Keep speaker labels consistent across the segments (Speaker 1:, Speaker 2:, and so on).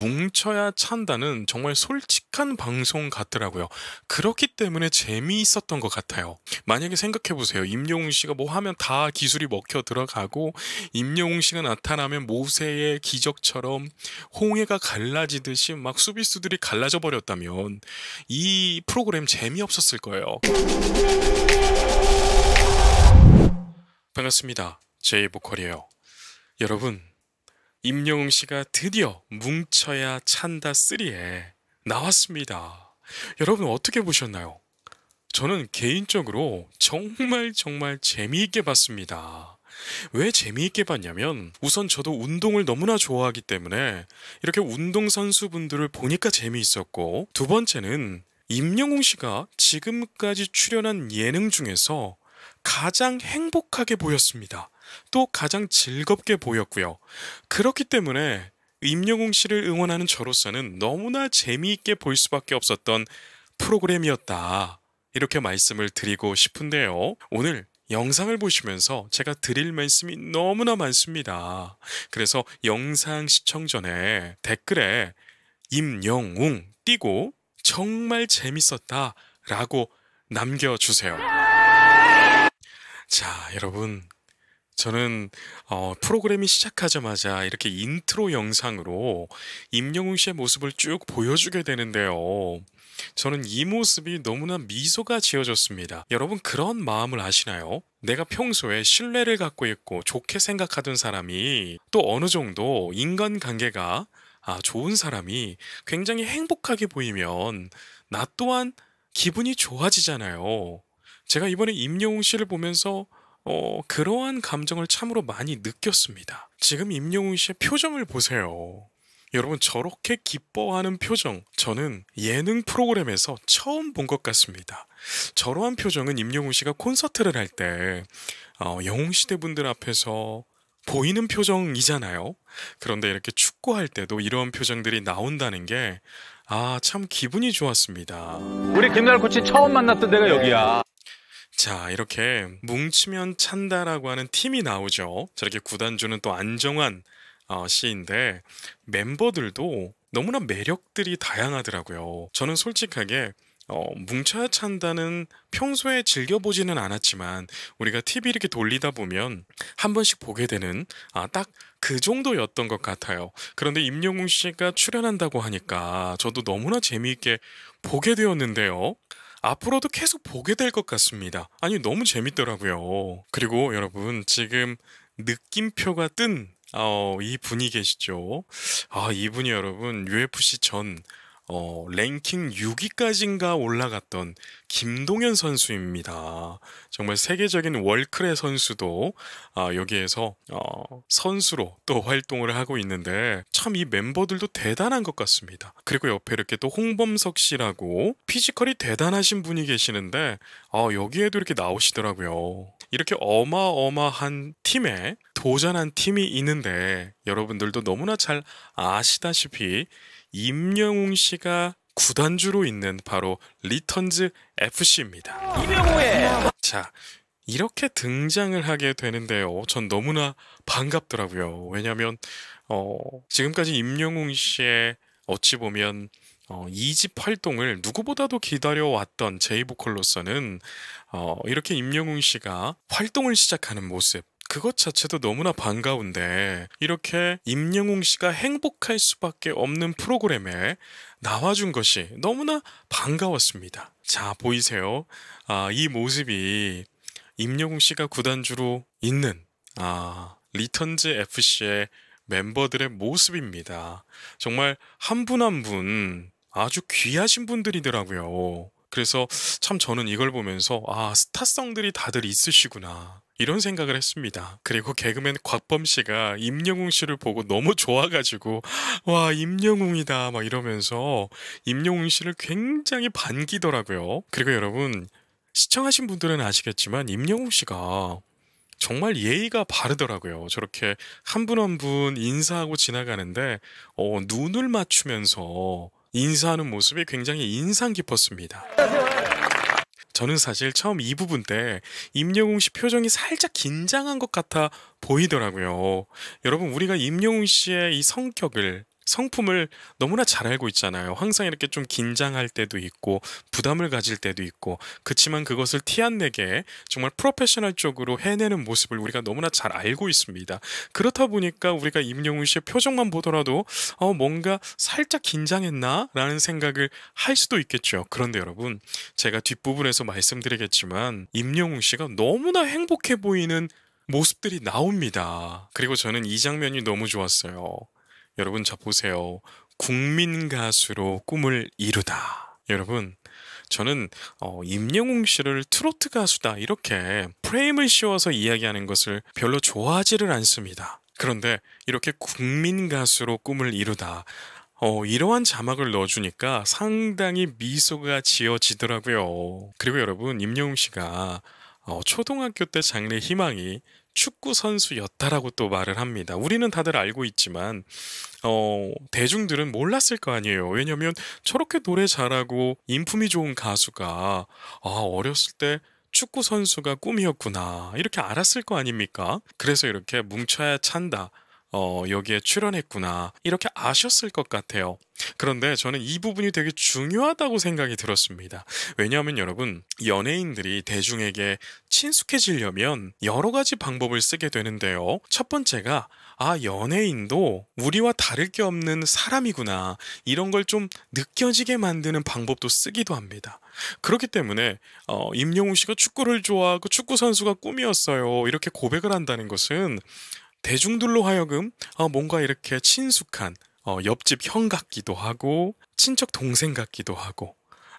Speaker 1: 뭉쳐야 찬다는 정말 솔직한 방송 같더라고요. 그렇기 때문에 재미있었던 것 같아요. 만약에 생각해보세요. 임영웅 씨가 뭐 하면 다 기술이 먹혀 들어가고, 임영웅 씨가 나타나면 모세의 기적처럼 홍해가 갈라지듯이 막 수비수들이 갈라져 버렸다면, 이 프로그램 재미없었을 거예요. 반갑습니다. 제이보컬이에요. 여러분, 임영웅 씨가 드디어 뭉쳐야 찬다 3에 나왔습니다. 여러분 어떻게 보셨나요? 저는 개인적으로 정말 정말 재미있게 봤습니다. 왜 재미있게 봤냐면 우선 저도 운동을 너무나 좋아하기 때문에 이렇게 운동선수분들을 보니까 재미있었고 두 번째는 임영웅 씨가 지금까지 출연한 예능 중에서 가장 행복하게 보였습니다. 또 가장 즐겁게 보였고요. 그렇기 때문에 임영웅 씨를 응원하는 저로서는 너무나 재미있게 볼 수밖에 없었던 프로그램이었다. 이렇게 말씀을 드리고 싶은데요. 오늘 영상을 보시면서 제가 드릴 말씀이 너무나 많습니다. 그래서 영상 시청 전에 댓글에 임영웅 띄고 정말 재밌었다 라고 남겨주세요. 자, 여러분. 저는 어, 프로그램이 시작하자마자 이렇게 인트로 영상으로 임영웅 씨의 모습을 쭉 보여주게 되는데요. 저는 이 모습이 너무나 미소가 지어졌습니다. 여러분 그런 마음을 아시나요? 내가 평소에 신뢰를 갖고 있고 좋게 생각하던 사람이 또 어느 정도 인간관계가 아, 좋은 사람이 굉장히 행복하게 보이면 나 또한 기분이 좋아지잖아요. 제가 이번에 임영웅 씨를 보면서 어, 그러한 감정을 참으로 많이 느꼈습니다. 지금 임영웅 씨의 표정을 보세요. 여러분 저렇게 기뻐하는 표정 저는 예능 프로그램에서 처음 본 것 같습니다. 저러한 표정은 임영웅 씨가 콘서트를 할때 어, 영웅시대 분들 앞에서 보이는 표정이잖아요. 그런데 이렇게 축구할 때도 이런 표정들이 나온다는 게아참 기분이 좋았습니다. 우리 김날 나 코치 처음 만났던 데가 네. 여기야. 자, 이렇게 뭉치면 찬다라고 하는 팀이 나오죠. 저렇게 구단주는 또안정한 어, 시인데 멤버들도 너무나 매력들이 다양하더라고요. 저는 솔직하게 어, 뭉쳐야 찬다는 평소에 즐겨보지는 않았지만 우리가 TV 이렇게 돌리다 보면 한 번씩 보게 되는 아, 딱 그 정도였던 것 같아요. 그런데 임영웅 씨가 출연한다고 하니까 저도 너무나 재미있게 보게 되었는데요. 앞으로도 계속 보게 될 것 같습니다. 아니 너무 재밌더라고요. 그리고 여러분 지금 느낌표가 뜬 어, 이분이 계시죠? 아, 이분이 여러분, UFC 전 어, 랭킹 6위까지인가 올라갔던 김동현 선수입니다. 정말 세계적인 월클의 선수도 어, 여기에서 어, 선수로 또 활동을 하고 있는데 참 이 멤버들도 대단한 것 같습니다. 그리고 옆에 이렇게 또 홍범석 씨라고 피지컬이 대단하신 분이 계시는데 어, 여기에도 이렇게 나오시더라고요. 이렇게 어마어마한 팀에 도전한 팀이 있는데 여러분들도 너무나 잘 아시다시피 임영웅 씨가 구단주로 있는 바로 리턴즈 FC입니다. 이명호의 자 이렇게 등장을 하게 되는데요. 전 너무나 반갑더라고요. 왜냐하면 어, 지금까지 임영웅 씨의 어찌 보면 어, 이집 활동을 누구보다도 기다려왔던 제이보컬로서는 어, 이렇게 임영웅 씨가 활동을 시작하는 모습 그것 자체도 너무나 반가운데 이렇게 임영웅 씨가 행복할 수밖에 없는 프로그램에 나와준 것이 너무나 반가웠습니다. 자 보이세요? 아, 이 모습이 임영웅 씨가 구단주로 있는 아, 리턴즈 FC의 멤버들의 모습입니다. 정말 한분 한분 한 분 아주 귀하신 분들이더라고요. 그래서 참 저는 이걸 보면서 아 스타성들이 다들 있으시구나 이런 생각을 했습니다. 그리고 개그맨 곽범 씨가 임영웅 씨를 보고 너무 좋아가지고 와 임영웅이다 막 이러면서 임영웅 씨를 굉장히 반기더라고요. 그리고 여러분 시청하신 분들은 아시겠지만 임영웅 씨가 정말 예의가 바르더라고요. 저렇게 한 분 한분 한분 인사하고 지나가는데 어, 눈을 맞추면서 인사하는 모습이 굉장히 인상 깊었습니다. 저는 사실 처음 이 부분 때 임영웅 씨 표정이 살짝 긴장한 것 같아 보이더라고요. 여러분, 우리가 임영웅 씨의 이 성격을 성품을 너무나 잘 알고 있잖아요. 항상 이렇게 좀 긴장할 때도 있고 부담을 가질 때도 있고 그렇지만 그것을 티 안 내게 정말 프로페셔널 쪽으로 해내는 모습을 우리가 너무나 잘 알고 있습니다. 그렇다 보니까 우리가 임영웅 씨의 표정만 보더라도 어 뭔가 살짝 긴장했나라는 생각을 할 수도 있겠죠. 그런데 여러분 제가 뒷부분에서 말씀드리겠지만 임영웅 씨가 너무나 행복해 보이는 모습들이 나옵니다. 그리고 저는 이 장면이 너무 좋았어요. 여러분 저 보세요. 국민 가수로 꿈을 이루다. 여러분 저는 어, 임영웅 씨를 트로트 가수다 이렇게 프레임을 씌워서 이야기하는 것을 별로 좋아하지를 않습니다. 그런데 이렇게 국민 가수로 꿈을 이루다. 어, 이러한 자막을 넣어주니까 상당히 미소가 지어지더라고요. 그리고 여러분, 임영웅 씨가 어, 초등학교 때 장래 희망이 축구 선수였다라고 또 말을 합니다. 우리는 다들 알고 있지만 어, 대중들은 몰랐을 거 아니에요. 왜냐면 하 저렇게 노래 잘하고 인품이 좋은 가수가 아, 어렸을 때 축구 선수가 꿈이었구나. 이렇게 알았을 거 아닙니까? 그래서 이렇게 뭉쳐야 찬다. 어, 여기에 출연했구나. 이렇게 아셨을 것 같아요. 그런데 저는 이 부분이 되게 중요하다고 생각이 들었습니다. 왜냐하면 여러분, 연예인들이 대중에게 친숙해지려면 여러 가지 방법을 쓰게 되는데요. 첫 번째가, 아, 연예인도 우리와 다를 게 없는 사람이구나. 이런 걸 좀 느껴지게 만드는 방법도 쓰기도 합니다. 그렇기 때문에, 어, 임영웅 씨가 축구를 좋아하고 축구선수가 꿈이었어요. 이렇게 고백을 한다는 것은, 대중들로 하여금 어, 뭔가 이렇게 친숙한 어, 옆집 형 같기도 하고 친척 동생 같기도 하고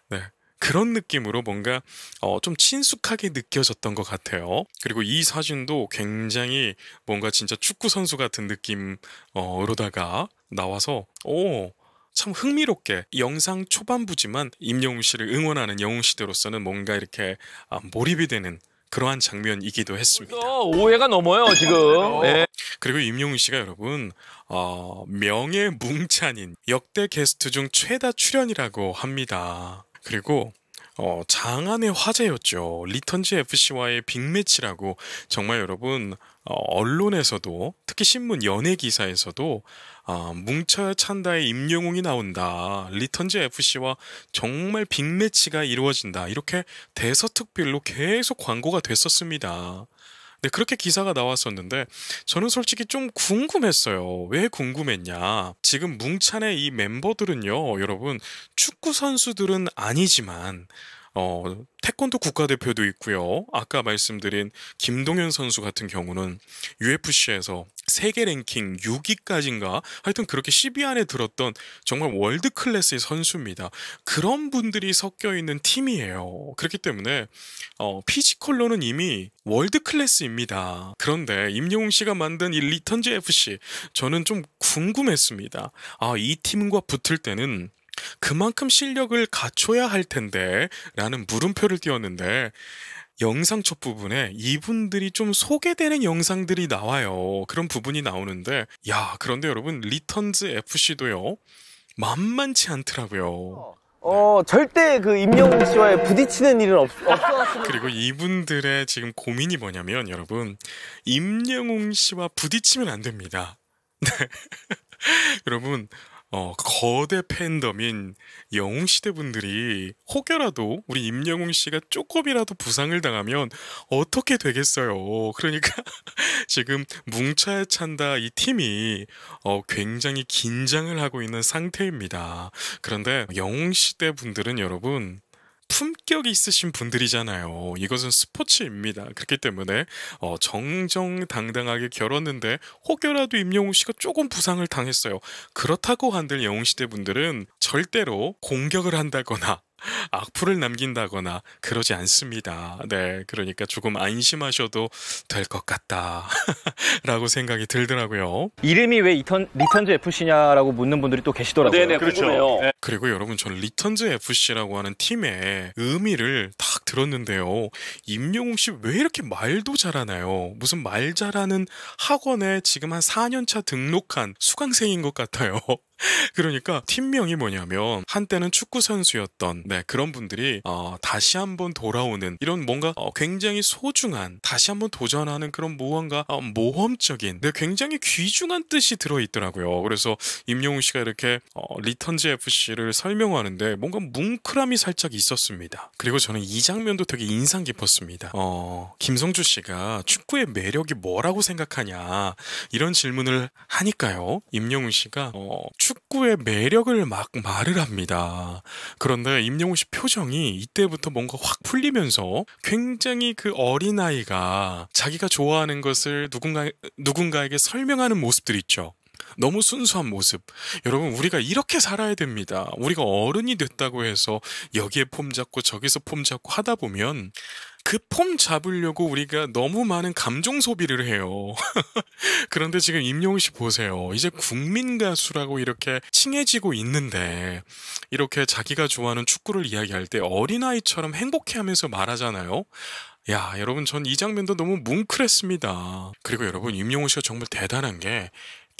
Speaker 1: 네. 그런 느낌으로 뭔가 어, 좀 친숙하게 느껴졌던 것 같아요. 그리고 이 사진도 굉장히 뭔가 진짜 축구 선수 같은 느낌으로다가 어, 나와서 오. 참 흥미롭게 영상 초반부지만 임영웅 씨를 응원하는 영웅 시대로서는 뭔가 이렇게 아, 몰입이 되는 그러한 장면이기도 했습니다. 오해가 넘어요 지금. 네. 그리고 임용훈 씨가 여러분 어, 명예 뭉찬인 역대 게스트 중 최다 출연이라고 합니다. 그리고 어, 장안의 화제였죠. 리턴즈 FC와의 빅매치라고 정말 여러분 어, 언론에서도 특히 신문 연예 기사에서도 아, 뭉쳐 찬다의 임영웅이 나온다. 리턴즈 FC와 정말 빅매치가 이루어진다. 이렇게 대서특필로 계속 광고가 됐었습니다. 네, 그렇게 기사가 나왔었는데 저는 솔직히 좀 궁금했어요. 왜 궁금했냐? 지금 뭉찬의 이 멤버들은요, 여러분 축구 선수들은 아니지만 어, 태권도 국가대표도 있고요. 아까 말씀드린 김동현 선수 같은 경우는 UFC에서 세계 랭킹 6위까지인가 하여튼 그렇게 10위 안에 들었던 정말 월드 클래스의 선수입니다. 그런 분들이 섞여 있는 팀이에요. 그렇기 때문에 어, 피지컬로는 이미 월드 클래스입니다. 그런데 임영웅 씨가 만든 이 리턴즈 FC 저는 좀 궁금했습니다. 아, 이 팀과 붙을 때는 그만큼 실력을 갖춰야 할 텐데 라는 물음표를 띄웠는데 영상 첫 부분에 이분들이 좀 소개되는 영상들이 나와요. 그런 부분이 나오는데 야 그런데 여러분 리턴즈 FC도요 만만치 않더라고요. 어 네. 절대 그 임영웅 씨와의 부딪히는 일은 없, 없었습니다. 그리고 이분들의 지금 고민이 뭐냐면 여러분 임영웅 씨와 부딪히면 안 됩니다. 네. 여러분 어, 거대 팬덤인 영웅 시대 분들이 혹여라도 우리 임영웅 씨가 조금이라도 부상을 당하면 어떻게 되겠어요. 그러니까 지금 뭉쳐야 찬다 이 팀이 어, 굉장히 긴장을 하고 있는 상태입니다. 그런데 영웅 시대 분들은 여러분 품격이 있으신 분들이잖아요. 이것은 스포츠입니다. 그렇기 때문에 어, 정정당당하게 결혼는데 혹여라도 임영웅 씨가 조금 부상을 당했어요. 그렇다고 한들 영웅 시대 분들은 절대로 공격을 한다거나 악플을 남긴다거나 그러지 않습니다. 네, 그러니까 조금 안심하셔도 될 것 같다라고 생각이 들더라고요. 이름이 왜 리턴, 리턴즈 FC냐라고 묻는 분들이 또 계시더라고요. 네네, 그렇죠. 네. 네. 그리고 여러분, 전 리턴즈 FC라고 하는 팀의 의미를 딱 들었는데요. 임영웅 씨 왜 이렇게 말도 잘하나요? 무슨 말 잘하는 학원에 지금 한 4년차 등록한 수강생인 것 같아요. 그러니까 팀명이 뭐냐면 한때는 축구 선수였던 네, 그런 분들이 어, 다시 한번 돌아오는 이런 뭔가 어, 굉장히 소중한 다시 한번 도전하는 그런 무언가 어, 모험적인 네, 굉장히 귀중한 뜻이 들어있더라고요. 그래서 임영웅 씨가 이렇게 어, 리턴즈 FC를 설명하는데 뭔가 뭉클함이 살짝 있었습니다. 그리고 저는 이 장면도 되게 인상 깊었습니다. 어, 김성주 씨가 축구의 매력이 뭐라고 생각하냐 이런 질문을 하니까요. 임영웅 씨가 축 어, 축구의 매력을 막 말을 합니다. 그런데 임영웅 씨 표정이 이때부터 뭔가 확 풀리면서 굉장히 그 어린아이가 자기가 좋아하는 것을 누군가, 누군가에게 설명하는 모습들 있죠. 너무 순수한 모습. 여러분, 우리가 이렇게 살아야 됩니다. 우리가 어른이 됐다고 해서 여기에 폼 잡고 저기서 폼 잡고 하다 보면 그폼 잡으려고 우리가 너무 많은 감정 소비를 해요. 그런데 지금 임영웅 씨 보세요. 이제 국민 가수라고 이렇게 칭해지고 있는데 이렇게 자기가 좋아하는 축구를 이야기할 때 어린아이처럼 행복해하면서 말하잖아요. 야, 여러분, 전 이 장면도 너무 뭉클했습니다. 그리고 여러분, 임영웅 씨가 정말 대단한 게,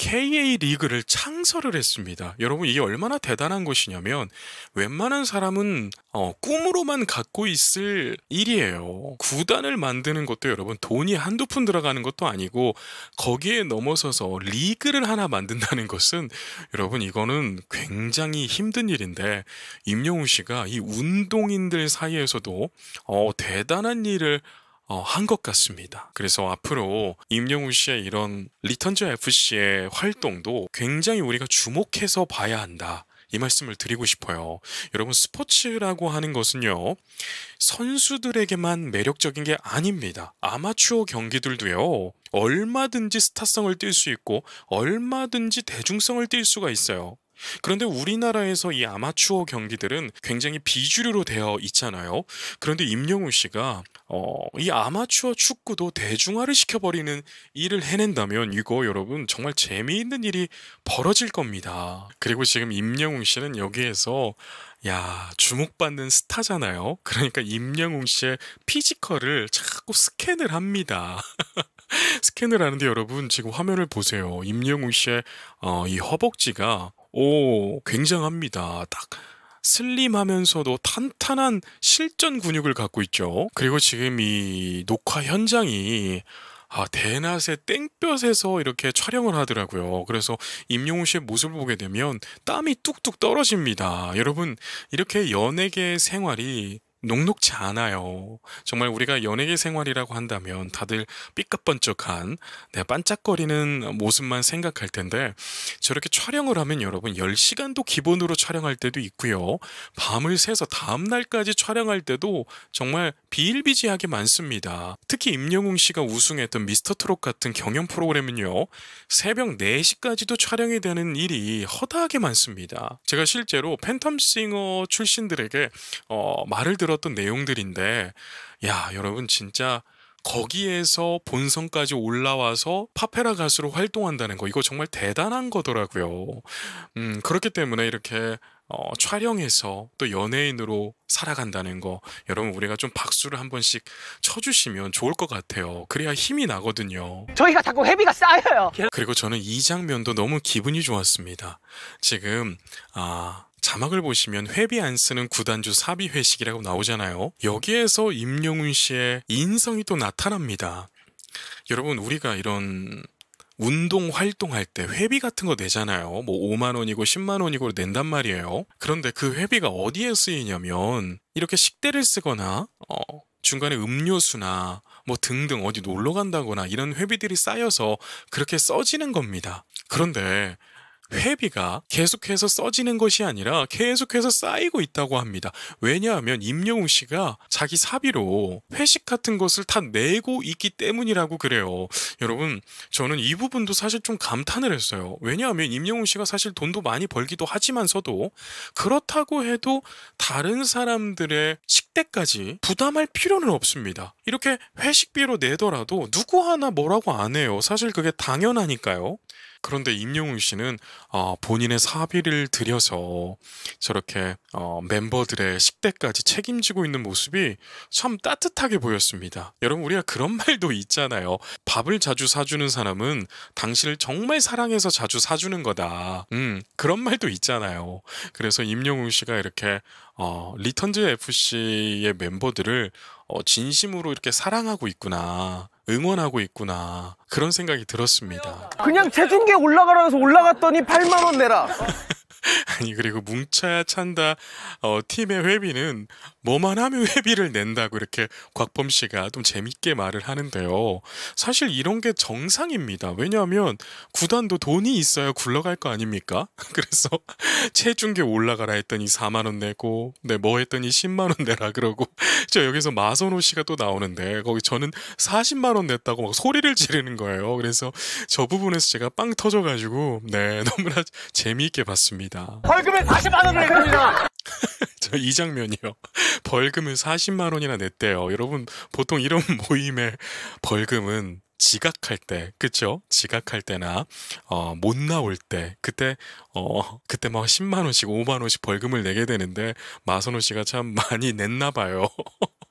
Speaker 1: KA 리그를 창설을 했습니다. 여러분 이게 얼마나 대단한 것이냐면 웬만한 사람은 어, 꿈으로만 갖고 있을 일이에요. 구단을 만드는 것도 여러분 돈이 한두 푼 들어가는 것도 아니고 거기에 넘어서서 리그를 하나 만든다는 것은 여러분 이거는 굉장히 힘든 일인데 임영웅 씨가 이 운동인들 사이에서도 어, 대단한 일을 어, 한것 같습니다. 그래서 앞으로 임영웅 씨의 이런 리턴즈 FC의 활동도 굉장히 우리가 주목해서 봐야 한다. 이 말씀을 드리고 싶어요. 여러분 스포츠라고 하는 것은요. 선수들에게만 매력적인 게 아닙니다. 아마추어 경기들도요. 얼마든지 스타성을 띨 수 있고 얼마든지 대중성을 띨 수가 있어요. 그런데 우리나라에서 이 아마추어 경기들은 굉장히 비주류로 되어 있잖아요. 그런데 임영웅 씨가 어, 이 아마추어 축구도 대중화를 시켜버리는 일을 해낸다면 이거 여러분 정말 재미있는 일이 벌어질 겁니다. 그리고 지금 임영웅 씨는 여기에서 야, 주목받는 스타잖아요. 그러니까 임영웅 씨의 피지컬을 자꾸 스캔을 합니다. 스캔을 하는데 여러분 지금 화면을 보세요. 임영웅 씨의 어, 이 허벅지가 오, 굉장합니다. 딱 슬림하면서도 탄탄한 실전 근육을 갖고 있죠. 그리고 지금 이 녹화 현장이 아, 대낮에 땡볕에서 이렇게 촬영을 하더라고요. 그래서 임용웅 씨의 모습을 보게 되면 땀이 뚝뚝 떨어집니다. 여러분, 이렇게 연예계 생활이 녹록지 않아요. 정말 우리가 연예계 생활이라고 한다면 다들 삐까뻔쩍한 네, 반짝거리는 모습만 생각할 텐데 저렇게 촬영을 하면 여러분 10시간도 기본으로 촬영할 때도 있고요. 밤을 새서 다음 날까지 촬영할 때도 정말 비일비재하게 많습니다. 특히 임영웅 씨가 우승했던 미스터 트롯 같은 경연 프로그램은요. 새벽 4시까지도 촬영이 되는 일이 허다하게 많습니다. 제가 실제로 팬텀 싱어 출신들에게 어, 말을 들었 들었던 내용들인데 야 여러분 진짜 거기에서 본성까지 올라와서 파페라 가수로 활동한다는 거 이거 정말 대단한 거더라고요. 음 그렇기 때문에 이렇게 어, 촬영해서 또 연예인으로 살아간다는 거 여러분 우리가 좀 박수를 한 번씩 쳐주시면 좋을 것 같아요 그래야 힘이 나거든요 저희가 자꾸 회비가 쌓여요 그리고 저는 이 장면도 너무 기분이 좋았습니다 지금 아 자막을 보시면 회비 안 쓰는 구단주 사비 회식이라고 나오잖아요. 여기에서 임영훈 씨의 인성이 또 나타납니다. 여러분 우리가 이런 운동 활동할 때 회비 같은 거 내잖아요. 뭐 5만 원이고 10만 원이고 낸단 말이에요. 그런데 그 회비가 어디에 쓰이냐면 이렇게 식대를 쓰거나 어, 중간에 음료수나 뭐 등등 어디 놀러 간다거나 이런 회비들이 쌓여서 그렇게 써지는 겁니다. 그런데 회비가 계속해서 써지는 것이 아니라 계속해서 쌓이고 있다고 합니다. 왜냐하면 임영웅 씨가 자기 사비로 회식 같은 것을 다 내고 있기 때문이라고 그래요. 여러분, 저는 이 부분도 사실 좀 감탄을 했어요. 왜냐하면 임영웅 씨가 사실 돈도 많이 벌기도 하지만서도 그렇다고 해도 다른 사람들의 식대까지 부담할 필요는 없습니다. 이렇게 회식비로 내더라도 누구 하나 뭐라고 안 해요. 사실 그게 당연하니까요. 그런데 임영웅 씨는 어, 본인의 사비를 들여서 저렇게 어, 멤버들의 식대까지 책임지고 있는 모습이 참 따뜻하게 보였습니다. 여러분 우리가 그런 말도 있잖아요. 밥을 자주 사주는 사람은 당신을 정말 사랑해서 자주 사주는 거다. 음 그런 말도 있잖아요. 그래서 임영웅 씨가 이렇게 어, 리턴즈 FC의 멤버들을 어, 진심으로 이렇게 사랑하고 있구나. 응원하고 있구나 그런 생각이 들었습니다. 그냥 체중계 올라가라 해서 올라갔더니 8만 원 내라. 아니 그리고 뭉쳐야 찬다 어, 팀의 회비는 뭐만 하면 회비를 낸다고 이렇게 곽범 씨가 좀 재밌게 말을 하는데요. 사실 이런 게 정상입니다. 왜냐하면 구단도 돈이 있어야 굴러갈 거 아닙니까? 그래서 체중계 올라가라 했더니 4만 원 내고 네뭐 했더니 10만 원 내라 그러고 저 여기서 마선호 씨가 또 나오는데 거기 저는 40만 원 냈다고 막 소리를 지르는 거예요. 그래서 저 부분에서 제가 빵 터져가지고 네 너무나 재미있게 봤습니다. 했니다 벌금을 40만 원을 냈습니다. 저 이 장면이요. 벌금을 40만 원이나 냈대요. 여러분 보통 이런 모임에 벌금은 지각할 때, 그쵸? 지각할 때나, 어, 못 나올 때, 그때, 어, 그때 막 10만원씩, 5만원씩 벌금을 내게 되는데, 마선호 씨가 참 많이 냈나 봐요.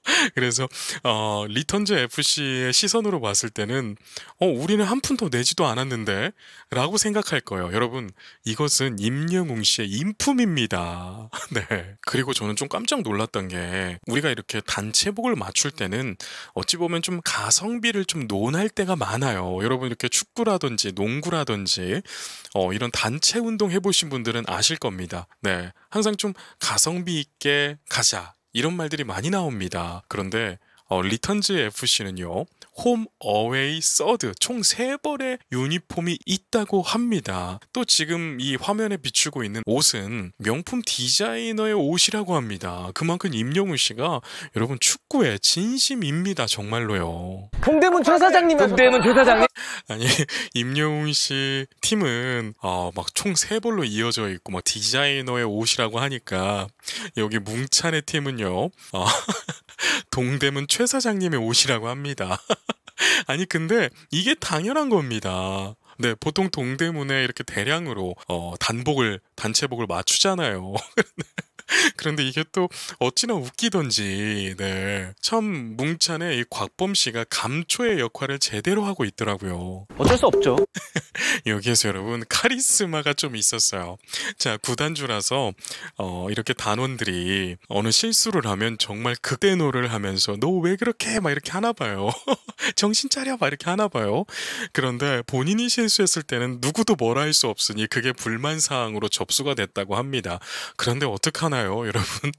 Speaker 1: 그래서 어, 리턴즈 FC의 시선으로 봤을 때는 어, 우리는 한 푼도 내지도 않았는데 라고 생각할 거예요. 여러분 이것은 임영웅 씨의 인품입니다. 네. 그리고 저는 좀 깜짝 놀랐던 게 우리가 이렇게 단체복을 맞출 때는 어찌 보면 좀 가성비를 좀 논할 때가 많아요. 여러분 이렇게 축구라든지 농구라든지 어, 이런 단체 운동 해보신 분들은 아실 겁니다. 네. 항상 좀 가성비 있게 가자. 이런 말들이 많이 나옵니다. 그런데 어, 리턴즈 FC는요. 홈, 어웨이, 서드 총 3벌의 유니폼이 있다고 합니다. 또 지금 이 화면에 비추고 있는 옷은 명품 디자이너의 옷이라고 합니다. 그만큼 임영웅 씨가 여러분 축구에 진심입니다. 정말로요. 동대문 최 사장님. 동대문 최 사장님. 아니 임영웅 씨 팀은 어, 막총 3벌로 이어져 있고 막 디자이너의 옷이라고 하니까 여기 뭉찬의 팀은요. 어, 동대문 최 사장님의 옷이라고 합니다. 아니 근데 이게 당연한 겁니다. 네, 보통 동대문에 이렇게 대량으로 어, 단복을 단체복을 맞추잖아요. 네. 그런데 이게 또 어찌나 웃기던지, 네. 참 뭉찬의 이 곽범 씨가 감초의 역할을 제대로 하고 있더라고요. 어쩔 수 없죠. 여기에서 여러분, 카리스마가 좀 있었어요. 자, 구단주라서, 어, 이렇게 단원들이 어느 실수를 하면 정말 극대노를 하면서, 너 왜 그렇게? 막 이렇게 하나 봐요. 정신 차려! 막 이렇게 하나 봐요. 그런데 본인이 실수했을 때는 누구도 뭐라 할 수 없으니 그게 불만사항으로 접수가 됐다고 합니다. 그런데 어떡하나 아시나요, 여러분?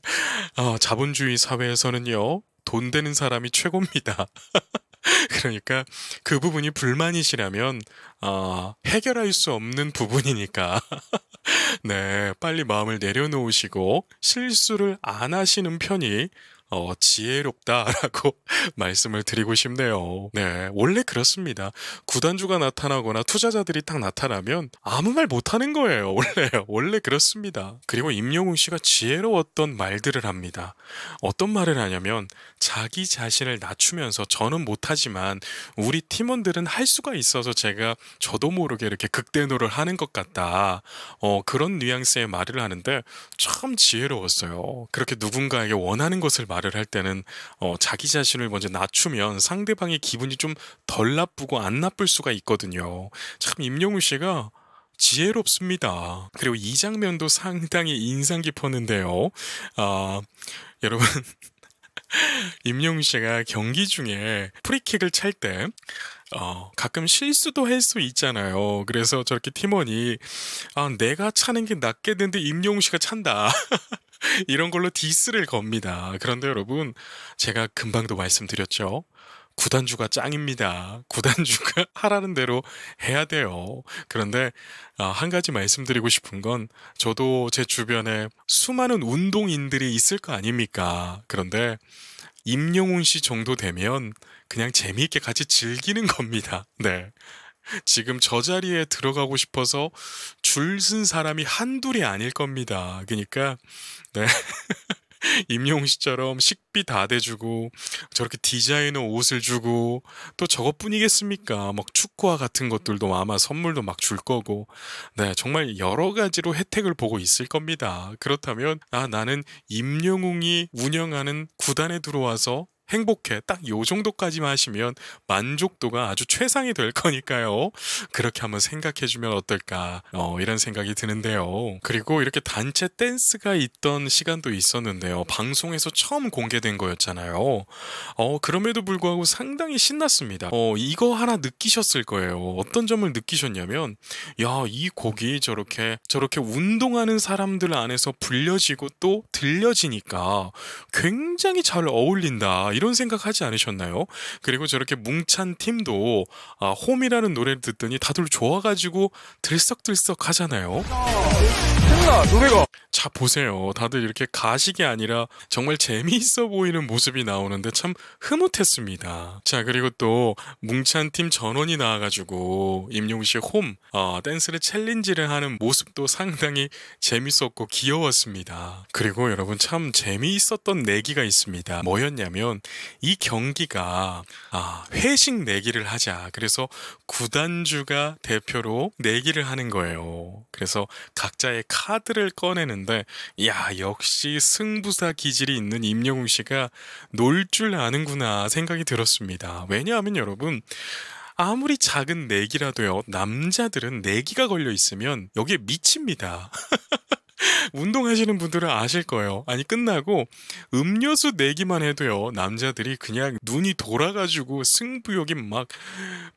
Speaker 1: 아, 자본주의 사회에서는요, 돈 되는 사람이 최고입니다. 그러니까 그 부분이 불만이시라면 어, 해결할 수 없는 부분이니까 네 빨리 마음을 내려놓으시고 실수를 안 하시는 편이 어, 지혜롭다라고 말씀을 드리고 싶네요. 네, 원래 그렇습니다. 구단주가 나타나거나 투자자들이 딱 나타나면 아무 말 못하는 거예요. 원래 원래 그렇습니다. 그리고 임영웅 씨가 지혜로웠던 말들을 합니다. 어떤 말을 하냐면 자기 자신을 낮추면서 저는 못하지만 우리 팀원들은 할 수가 있어서 제가 저도 모르게 이렇게 극대노를 하는 것 같다. 어, 그런 뉘앙스의 말을 하는데 참 지혜로웠어요. 그렇게 누군가에게 원하는 것을 말을 할 때는 어, 자기 자신을 먼저 낮추면 상대방의 기분이 좀 덜 나쁘고 안 나쁠 수가 있거든요. 참 임영웅 씨가 지혜롭습니다. 그리고 이 장면도 상당히 인상 깊었는데요. 아, 여러분 임용 씨가 경기 중에 프리킥을 찰때 어, 가끔 실수도 할 수 있잖아요. 그래서 저렇게 팀원이 아, 내가 차는 게 낫겠는데 임용 씨가 찬다. 이런 걸로 디스를 겁니다. 그런데 여러분, 제가 금방도 말씀드렸죠. 구단주가 짱입니다. 구단주가 하라는 대로 해야 돼요. 그런데 아, 한 가지 말씀드리고 싶은 건 저도 제 주변에 수많은 운동인들이 있을 거 아닙니까? 그런데 임영웅 씨 정도 되면 그냥 재미있게 같이 즐기는 겁니다. 네. 지금 저 자리에 들어가고 싶어서 줄 쓴 사람이 한둘이 아닐 겁니다. 그러니까 네. 임용 씨처럼 식비 다 대주고 저렇게 디자이너 옷을 주고 또 저것뿐이겠습니까? 막 축구화 같은 것들도 아마 선물도 막 줄 거고 네 정말 여러 가지로 혜택을 보고 있을 겁니다. 그렇다면 아 나는 임영웅이 운영하는 구단에 들어와서 행복해 딱 요 정도까지만 하시면 만족도가 아주 최상이 될 거니까요. 그렇게 한번 생각해 주면 어떨까 어, 이런 생각이 드는데요. 그리고 이렇게 단체 댄스가 있던 시간도 있었는데요. 방송에서 처음 공개된 거였잖아요. 어, 그럼에도 불구하고 상당히 신났습니다. 어, 이거 하나 느끼셨을 거예요. 어떤 점을 느끼셨냐면 야, 이 곡이 저렇게 저렇게 운동하는 사람들 안에서 불려지고 또 들려지니까 굉장히 잘 어울린다. 이런 생각하지 않으셨나요? 그리고 저렇게 뭉찬 팀도 아, 홈이라는 노래를 듣더니 다들 좋아가지고 들썩들썩 하잖아요. 나 노래가 자 보세요 다들 이렇게 가식이 아니라 정말 재미있어 보이는 모습이 나오는데 참 흐뭇했습니다 자 그리고 또 뭉찬 팀 전원이 나와가지고 임용 씨홈 어, 댄스를 챌린지를 하는 모습도 상당히 재밌었고 귀여웠습니다 그리고 여러분 참 재미있었던 내기가 있습니다 뭐였냐면 이 경기가 아, 회식 내기를 하자 그래서 구단주가 대표로 내기를 하는 거예요 그래서 각자의 카드 카드를 꺼내는데 야 역시 승부사 기질이 있는 임영웅 씨가 놀 줄 아는구나 생각이 들었습니다. 왜냐하면 여러분 아무리 작은 내기라도요 남자들은 내기가 걸려 있으면 여기에 미칩니다. 운동하시는 분들은 아실 거예요. 아니 끝나고 음료수 내기만 해도요. 남자들이 그냥 눈이 돌아가지고 승부욕이 막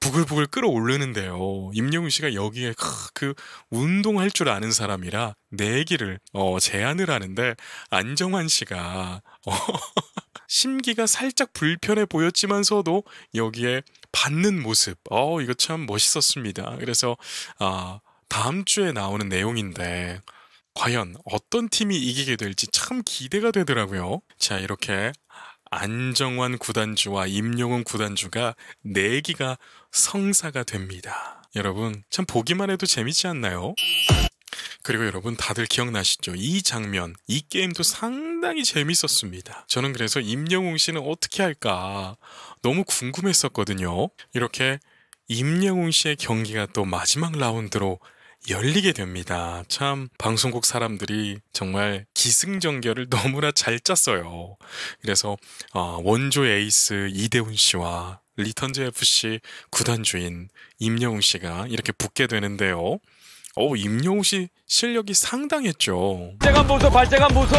Speaker 1: 부글부글 끌어오르는데요. 임영웅 씨가 여기에 그 운동할 줄 아는 사람이라 내기를 어, 제안을 하는데 안정환 씨가 어, 심기가 살짝 불편해 보였지만서도 여기에 받는 모습 어 이거 참 멋있었습니다. 그래서 아 다음 주에 나오는 내용인데 과연 어떤 팀이 이기게 될지 참 기대가 되더라고요. 자, 이렇게 안정환 구단주와 임용훈 구단주가 내기가 성사가 됩니다. 여러분, 참 보기만 해도 재밌지 않나요? 그리고 여러분 다들 기억나시죠? 이 장면, 이 게임도 상당히 재밌었습니다. 저는 그래서 임영웅 씨는 어떻게 할까 너무 궁금했었거든요. 이렇게 임영웅 씨의 경기가 또 마지막 라운드로 열리게 됩니다. 참 방송국 사람들이 정말 기승전결을 너무나 잘 짰어요. 그래서 어, 원조 에이스 이대훈 씨와 리턴즈 FC 구단 주인 임영웅 씨가 이렇게 붙게 되는데요. 어 임영웅 씨 실력이 상당했죠. 발재간 보소, 발재간 보소.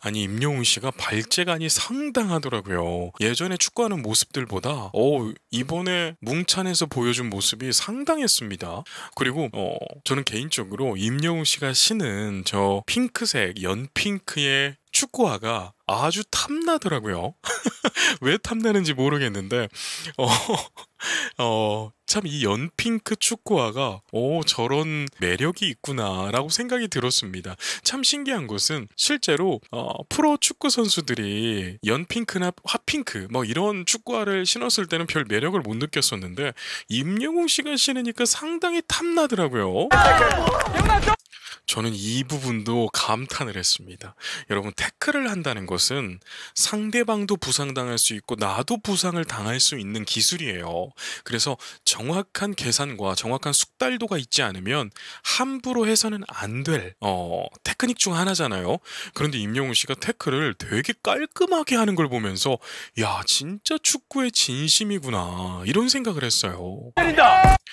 Speaker 1: 아니 임영웅 씨가 발재간이 상당하더라고요. 예전에 축구하는 모습들보다 어 이번에 뭉찬에서 보여준 모습이 상당했습니다. 그리고 어 저는 개인적으로 임영웅 씨가 신은 저 핑크색 연핑크의 축구화가 아주 탐나더라고요. 왜 탐나는지 모르겠는데, 어, 어, 참 이 연핑크 축구화가, 오, 저런 매력이 있구나라고 생각이 들었습니다. 참 신기한 것은 실제로, 어, 프로 축구 선수들이 연핑크나 핫핑크, 뭐 이런 축구화를 신었을 때는 별 매력을 못 느꼈었는데, 임영웅 씨가 신으니까 상당히 탐나더라고요. 아, 저는 이 부분도 감탄을 했습니다. 여러분, 태클을 한다는 것은 상대방도 부상당할 수 있고 나도 부상을 당할 수 있는 기술이에요. 그래서 정확한 계산과 정확한 숙달도가 있지 않으면 함부로 해서는 안 될 어, 테크닉 중 하나잖아요. 그런데 임영웅 씨가 태클을 되게 깔끔하게 하는 걸 보면서 야, 진짜 축구의 진심이구나. 이런 생각을 했어요.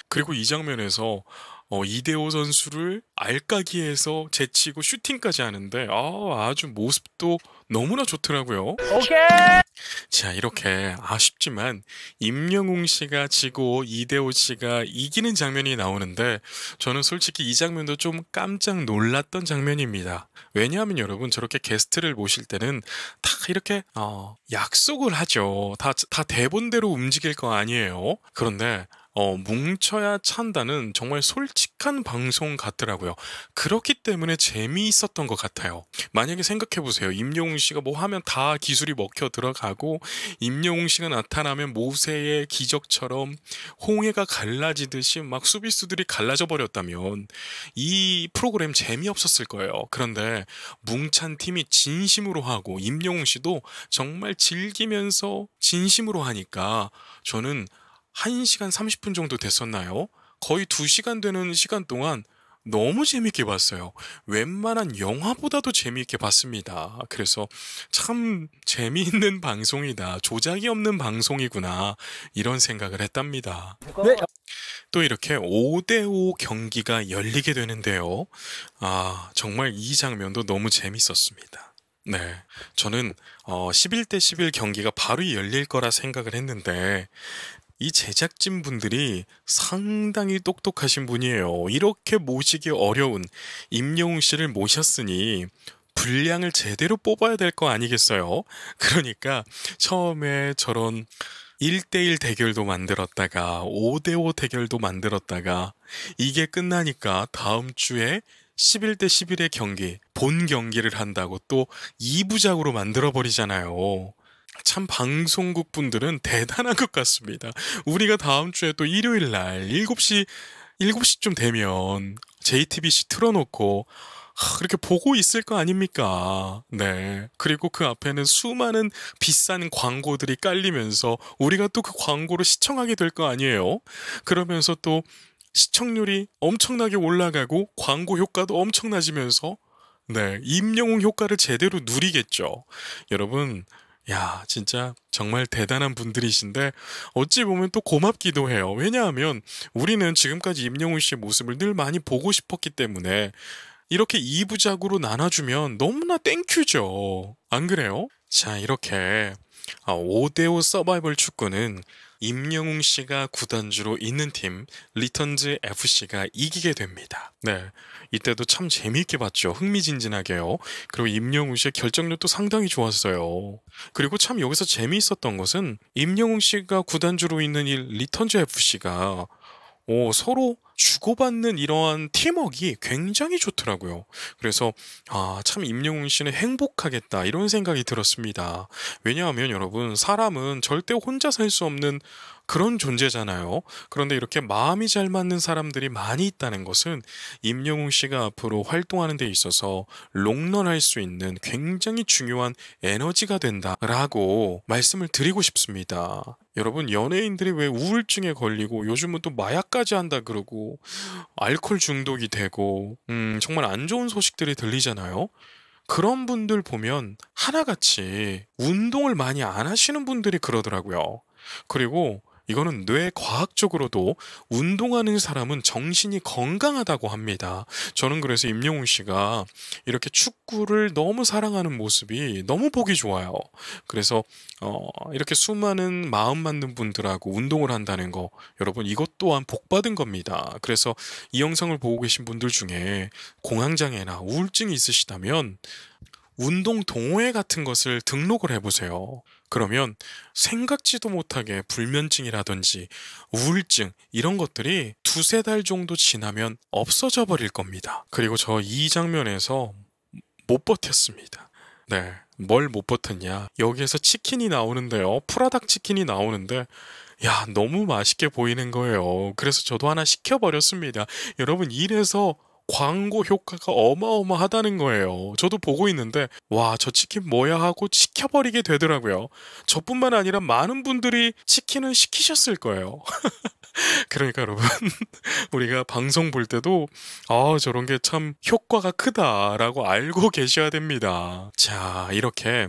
Speaker 1: 그리고 이 장면에서 어, 이대호 선수를 알까기에서 제치고 슈팅까지 하는데 아, 아주 모습도 너무나 좋더라고요. 오케이. 자 이렇게 아쉽지만 임영웅 씨가 지고 이대호 씨가 이기는 장면이 나오는데 저는 솔직히 이 장면도 좀 깜짝 놀랐던 장면입니다. 왜냐하면 여러분 저렇게 게스트를 모실 때는 다 이렇게 어, 약속을 하죠. 다 다 대본대로 움직일 거 아니에요. 그런데 어, 뭉쳐야 찬다는 정말 솔직한 방송 같더라고요. 그렇기 때문에 재미있었던 것 같아요. 만약에 생각해보세요. 임영웅 씨가 뭐 하면 다 기술이 먹혀 들어가고, 임영웅 씨가 나타나면 모세의 기적처럼 홍해가 갈라지듯이 막 수비수들이 갈라져 버렸다면, 이 프로그램 재미없었을 거예요. 그런데 뭉찬 팀이 진심으로 하고, 임영웅 씨도 정말 즐기면서 진심으로 하니까, 저는 1시간 30분 정도 됐었나요? 거의 2시간 되는 시간 동안 너무 재밌게 봤어요. 웬만한 영화보다도 재미있게 봤습니다. 그래서 참 재미있는 방송이다. 조작이 없는 방송이구나. 이런 생각을 했답니다. 네. 또 이렇게 5대5 경기가 열리게 되는데요. 아, 정말 이 장면도 너무 재밌었습니다. 네. 저는 어 11대 11 경기가 바로 열릴 거라 생각을 했는데 이 제작진 분들이 상당히 똑똑하신 분이에요. 이렇게 모시기 어려운 임영웅 씨를 모셨으니 분량을 제대로 뽑아야 될 거 아니겠어요? 그러니까 처음에 저런 1대1 대결도 만들었다가 5대5 대결도 만들었다가 이게 끝나니까 다음 주에 11대 11의 경기, 본 경기를 한다고 또 2부작으로 만들어버리잖아요. 참 방송국 분들은 대단한 것 같습니다. 우리가 다음 주에 또 일요일 날 7시 7시쯤 되면 JTBC 틀어놓고 그렇게 보고 있을 거 아닙니까? 네. 그리고 그 앞에는 수많은 비싼 광고들이 깔리면서 우리가 또 그 광고를 시청하게 될 거 아니에요? 그러면서 또 시청률이 엄청나게 올라가고 광고 효과도 엄청나지면서 네, 임영웅 효과를 제대로 누리겠죠. 여러분, 야, 진짜 정말 대단한 분들이신데 어찌 보면 또 고맙기도 해요. 왜냐하면 우리는 지금까지 임영웅 씨의 모습을 늘 많이 보고 싶었기 때문에 이렇게 2부작으로 나눠주면 너무나 땡큐죠. 안 그래요? 자, 이렇게 5대5 아, 서바이벌 축구는 임영웅 씨가 구단주로 있는 팀 리턴즈 FC가 이기게 됩니다. 네. 이때도 참 재미있게 봤죠. 흥미진진하게요. 그리고 임영웅 씨의 결정력도 상당히 좋았어요. 그리고 참 여기서 재미있었던 것은 임영웅 씨가 구단주로 있는 일 리턴즈 FC가 오, 서로 주고받는 이러한 팀웍이 굉장히 좋더라고요. 그래서 아, 참 임영웅 씨는 행복하겠다 이런 생각이 들었습니다. 왜냐하면 여러분 사람은 절대 혼자 살 수 없는 그런 존재잖아요. 그런데 이렇게 마음이 잘 맞는 사람들이 많이 있다는 것은 임영웅 씨가 앞으로 활동하는 데 있어서 롱런할 수 있는 굉장히 중요한 에너지가 된다라고 말씀을 드리고 싶습니다. 여러분 연예인들이 왜 우울증에 걸리고 요즘은 또 마약까지 한다 그러고 알코올 중독이 되고 음, 정말 안 좋은 소식들이 들리잖아요. 그런 분들 보면 하나같이 운동을 많이 안 하시는 분들이 그러더라고요. 그리고 이거는 뇌 과학적으로도 운동하는 사람은 정신이 건강하다고 합니다. 저는 그래서 임영웅 씨가 이렇게 축구를 너무 사랑하는 모습이 너무 보기 좋아요. 그래서 어, 이렇게 수많은 마음 맞는 분들하고 운동을 한다는 거 여러분 이것 또한 복 받은 겁니다. 그래서 이 영상을 보고 계신 분들 중에 공황장애나 우울증이 있으시다면 운동 동호회 같은 것을 등록을 해보세요. 그러면 생각지도 못하게 불면증이라든지 우울증 이런 것들이 두세 달 정도 지나면 없어져 버릴 겁니다. 그리고 저 이 장면에서 못 버텼습니다. 네. 뭘 못 버텼냐. 여기에서 치킨이 나오는데요. 프라닭 치킨이 나오는데 야, 너무 맛있게 보이는 거예요. 그래서 저도 하나 시켜버렸습니다. 여러분, 이래서 광고 효과가 어마어마하다는 거예요. 저도 보고 있는데 와 저 치킨 뭐야 하고 시켜버리게 되더라고요. 저뿐만 아니라 많은 분들이 치킨을 시키셨을 거예요. 그러니까 여러분 우리가 방송 볼 때도 아 저런 게 참 효과가 크다라고 알고 계셔야 됩니다. 자 이렇게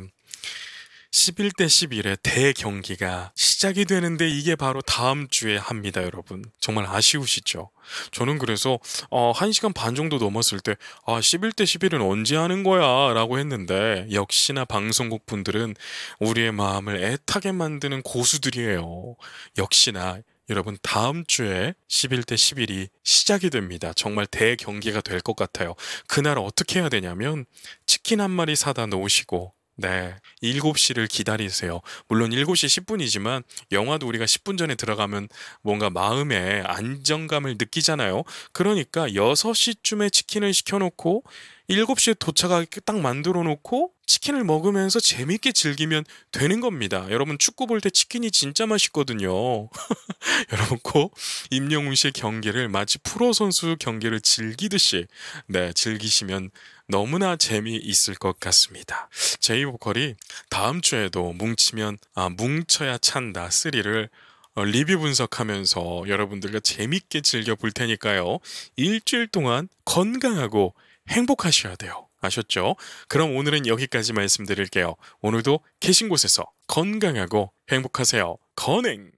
Speaker 1: 11대 11의 대경기가 시작이 되는데 이게 바로 다음 주에 합니다, 여러분. 정말 아쉬우시죠? 저는 그래서 어, 1시간 반 정도 넘었을 때 아, 11대 11은 언제 하는 거야? 라고 했는데 역시나 방송국 분들은 우리의 마음을 애타게 만드는 고수들이에요. 역시나 여러분 다음 주에 11대 11이 시작이 됩니다. 정말 대경기가 될 것 같아요. 그날 어떻게 해야 되냐면 치킨 한 마리 사다 놓으시고 네. 7시를 기다리세요. 물론 7시 10분이지만 영화도 우리가 10분 전에 들어가면 뭔가 마음에 안정감을 느끼잖아요. 그러니까 6시쯤에 치킨을 시켜놓고 7시에 도착하게 딱 만들어 놓고 치킨을 먹으면서 재밌게 즐기면 되는 겁니다. 여러분 축구 볼 때 치킨이 진짜 맛있거든요. 여러분 꼭 임영웅 씨의 경기를 마치 프로 선수 경기를 즐기듯이 네, 즐기시면 너무나 재미있을 것 같습니다. 제이보컬이 다음 주에도 뭉치면 아, 뭉쳐야 찬다 3를 어, 리뷰 분석하면서 여러분들과 재밌게 즐겨볼 테니까요. 일주일 동안 건강하고 행복하셔야 돼요. 아셨죠? 그럼 오늘은 여기까지 말씀드릴게요. 오늘도 계신 곳에서 건강하고 행복하세요. 건행!